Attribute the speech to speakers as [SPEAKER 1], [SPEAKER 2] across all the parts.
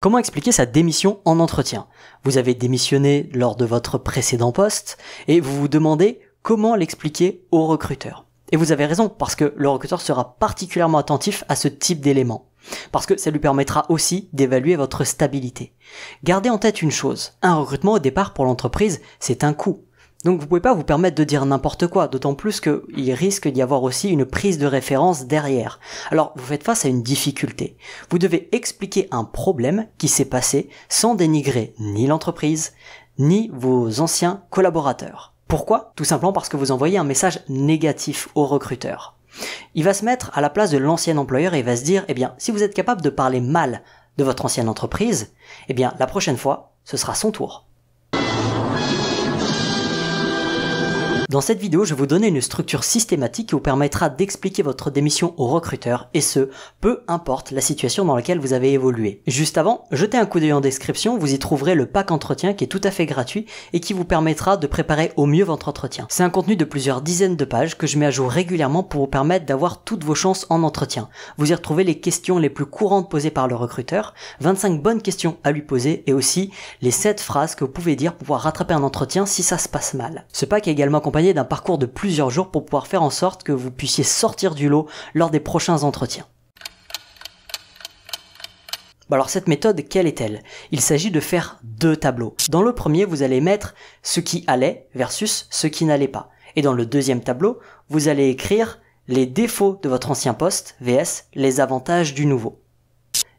[SPEAKER 1] Comment expliquer sa démission en entretien Vous avez démissionné lors de votre précédent poste et vous vous demandez comment l'expliquer au recruteur. Et vous avez raison, parce que le recruteur sera particulièrement attentif à ce type d'élément. Parce que ça lui permettra aussi d'évaluer votre stabilité. Gardez en tête une chose, un recrutement au départ pour l'entreprise, c'est un coût. Donc vous pouvez pas vous permettre de dire n'importe quoi, d'autant plus qu'il risque d'y avoir aussi une prise de référence derrière. Alors vous faites face à une difficulté. Vous devez expliquer un problème qui s'est passé sans dénigrer ni l'entreprise, ni vos anciens collaborateurs. Pourquoi Tout simplement parce que vous envoyez un message négatif au recruteur. Il va se mettre à la place de l'ancien employeur et il va se dire, eh bien, si vous êtes capable de parler mal de votre ancienne entreprise, eh bien, la prochaine fois, ce sera son tour. Dans cette vidéo, je vais vous donner une structure systématique qui vous permettra d'expliquer votre démission au recruteur et ce, peu importe la situation dans laquelle vous avez évolué. Juste avant, jetez un coup d'œil en description, vous y trouverez le pack entretien qui est tout à fait gratuit et qui vous permettra de préparer au mieux votre entretien. C'est un contenu de plusieurs dizaines de pages que je mets à jour régulièrement pour vous permettre d'avoir toutes vos chances en entretien. Vous y retrouvez les questions les plus courantes posées par le recruteur, 25 bonnes questions à lui poser et aussi les 7 phrases que vous pouvez dire pour pouvoir rattraper un entretien si ça se passe mal. Ce pack est également accompagné d'un parcours de plusieurs jours pour pouvoir faire en sorte que vous puissiez sortir du lot lors des prochains entretiens. Alors cette méthode, quelle est-elle Il s'agit de faire deux tableaux. Dans le premier, vous allez mettre ce qui allait versus ce qui n'allait pas. Et dans le deuxième tableau, vous allez écrire les défauts de votre ancien poste, VS, les avantages du nouveau.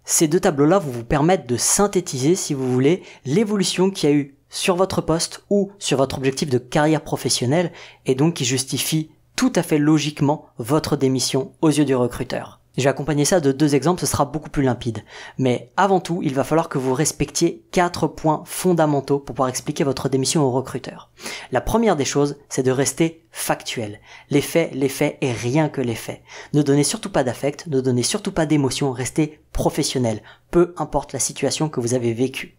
[SPEAKER 1] Ces deux tableaux-là vont vous permettre de synthétiser, si vous voulez, l'évolution qu'il y a eu sur votre poste ou sur votre objectif de carrière professionnelle et donc qui justifie tout à fait logiquement votre démission aux yeux du recruteur. Je vais accompagner ça de deux exemples, ce sera beaucoup plus limpide. Mais avant tout, il va falloir que vous respectiez quatre points fondamentaux pour pouvoir expliquer votre démission au recruteur. La première des choses, c'est de rester factuel. Les faits, les faits et rien que les faits. Ne donnez surtout pas d'affect, ne donnez surtout pas d'émotion, restez professionnel, peu importe la situation que vous avez vécue.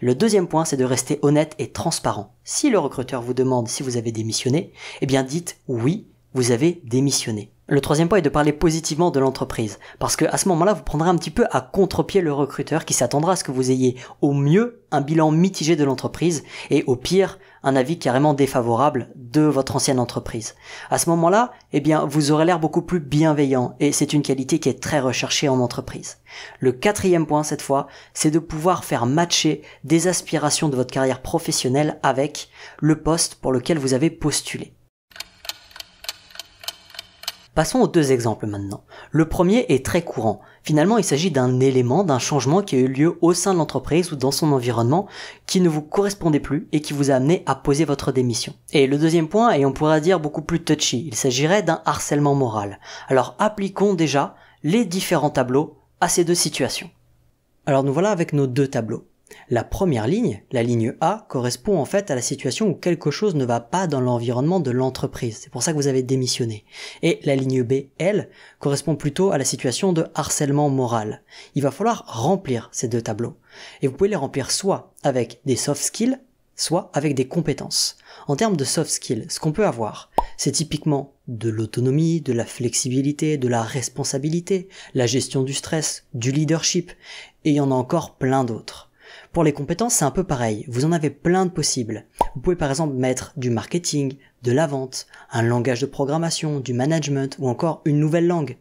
[SPEAKER 1] Le deuxième point, c'est de rester honnête et transparent. Si le recruteur vous demande si vous avez démissionné, eh bien dites oui, vous avez démissionné. Le troisième point est de parler positivement de l'entreprise, parce que à ce moment-là, vous prendrez un petit peu à contre-pied le recruteur qui s'attendra à ce que vous ayez au mieux un bilan mitigé de l'entreprise et au pire un avis carrément défavorable de votre ancienne entreprise. À ce moment-là, eh bien, vous aurez l'air beaucoup plus bienveillant et c'est une qualité qui est très recherchée en entreprise. Le quatrième point cette fois, c'est de pouvoir faire matcher des aspirations de votre carrière professionnelle avec le poste pour lequel vous avez postulé. Passons aux deux exemples maintenant. Le premier est très courant. Finalement, il s'agit d'un élément, d'un changement qui a eu lieu au sein de l'entreprise ou dans son environnement qui ne vous correspondait plus et qui vous a amené à poser votre démission. Et le deuxième point, et on pourrait dire beaucoup plus touchy, il s'agirait d'un harcèlement moral. Alors appliquons déjà les différents tableaux à ces deux situations. Alors nous voilà avec nos deux tableaux. La première ligne, la ligne A, correspond en fait à la situation où quelque chose ne va pas dans l'environnement de l'entreprise. C'est pour ça que vous avez démissionné. Et la ligne B, elle, correspond plutôt à la situation de harcèlement moral. Il va falloir remplir ces deux tableaux. Et vous pouvez les remplir soit avec des soft skills, soit avec des compétences. En termes de soft skills, ce qu'on peut avoir, c'est typiquement de l'autonomie, de la flexibilité, de la responsabilité, la gestion du stress, du leadership, et il y en a encore plein d'autres. Pour les compétences, c'est un peu pareil. Vous en avez plein de possibles. Vous pouvez par exemple mettre du marketing, de la vente, un langage de programmation, du management ou encore une nouvelle langue.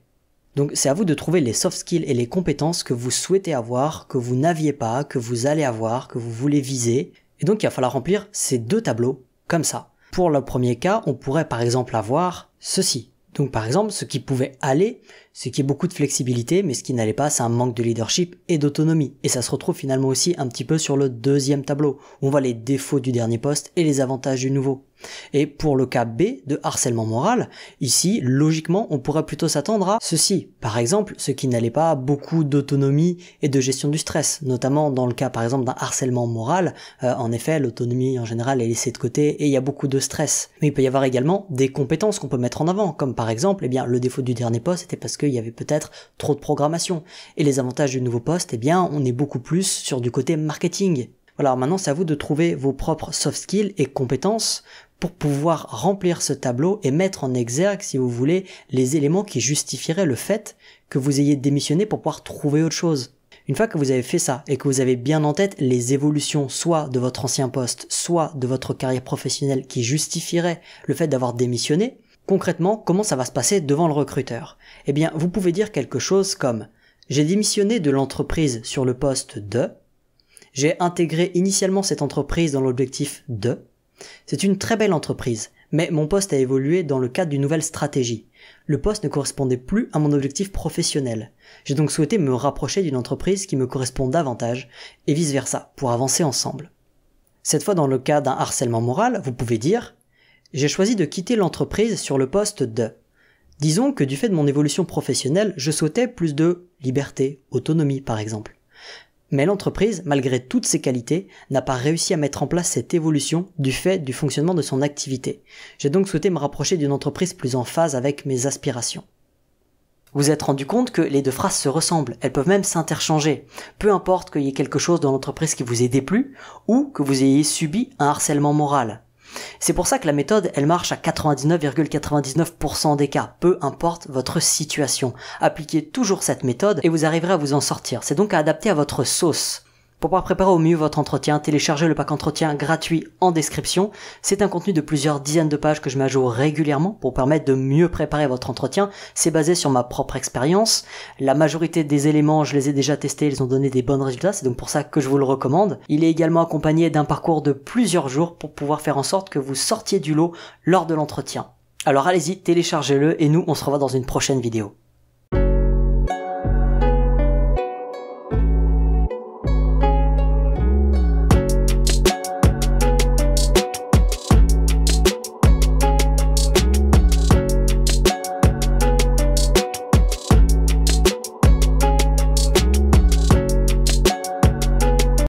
[SPEAKER 1] Donc c'est à vous de trouver les soft skills et les compétences que vous souhaitez avoir, que vous n'aviez pas, que vous allez avoir, que vous voulez viser. Et donc il va falloir remplir ces deux tableaux comme ça. Pour le premier cas, on pourrait par exemple avoir ceci. Donc par exemple, ce qui pouvait aller, ce qui est beaucoup de flexibilité, mais ce qui n'allait pas, c'est un manque de leadership et d'autonomie. Et ça se retrouve finalement aussi un petit peu sur le deuxième tableau, où on voit les défauts du dernier poste et les avantages du nouveau. Et pour le cas B de harcèlement moral, ici, logiquement, on pourrait plutôt s'attendre à ceci. Par exemple, ce qui n'allait pas beaucoup d'autonomie et de gestion du stress, notamment dans le cas par exemple d'un harcèlement moral. Euh, en effet, l'autonomie en général est laissée de côté et il y a beaucoup de stress. Mais il peut y avoir également des compétences qu'on peut mettre en avant, comme par exemple, eh bien, le défaut du dernier poste était parce qu'il y avait peut-être trop de programmation. Et les avantages du nouveau poste, eh bien, on est beaucoup plus sur du côté marketing. Voilà, maintenant c'est à vous de trouver vos propres soft skills et compétences pour pouvoir remplir ce tableau et mettre en exergue, si vous voulez, les éléments qui justifieraient le fait que vous ayez démissionné pour pouvoir trouver autre chose. Une fois que vous avez fait ça et que vous avez bien en tête les évolutions soit de votre ancien poste, soit de votre carrière professionnelle qui justifieraient le fait d'avoir démissionné, concrètement, comment ça va se passer devant le recruteur Eh bien, vous pouvez dire quelque chose comme j'ai démissionné de l'entreprise sur le poste de, j'ai intégré initialement cette entreprise dans l'objectif de, c'est une très belle entreprise, mais mon poste a évolué dans le cadre d'une nouvelle stratégie. Le poste ne correspondait plus à mon objectif professionnel. J'ai donc souhaité me rapprocher d'une entreprise qui me correspond davantage, et vice-versa, pour avancer ensemble. Cette fois dans le cas d'un harcèlement moral, vous pouvez dire ⁇ J'ai choisi de quitter l'entreprise sur le poste de ⁇ Disons que du fait de mon évolution professionnelle, je souhaitais plus de liberté, autonomie par exemple. Mais l'entreprise, malgré toutes ses qualités, n'a pas réussi à mettre en place cette évolution du fait du fonctionnement de son activité. J'ai donc souhaité me rapprocher d'une entreprise plus en phase avec mes aspirations. Vous êtes rendu compte que les deux phrases se ressemblent, elles peuvent même s'interchanger. Peu importe qu'il y ait quelque chose dans l'entreprise qui vous ait déplu ou que vous ayez subi un harcèlement moral. C'est pour ça que la méthode, elle marche à 99,99% des cas, peu importe votre situation. Appliquez toujours cette méthode et vous arriverez à vous en sortir. C'est donc à adapter à votre sauce. Pour pouvoir préparer au mieux votre entretien, téléchargez le pack entretien gratuit en description. C'est un contenu de plusieurs dizaines de pages que je mets à jour régulièrement pour permettre de mieux préparer votre entretien. C'est basé sur ma propre expérience. La majorité des éléments, je les ai déjà testés, ils ont donné des bons résultats, c'est donc pour ça que je vous le recommande. Il est également accompagné d'un parcours de plusieurs jours pour pouvoir faire en sorte que vous sortiez du lot lors de l'entretien. Alors allez-y, téléchargez-le et nous on se revoit dans une prochaine vidéo.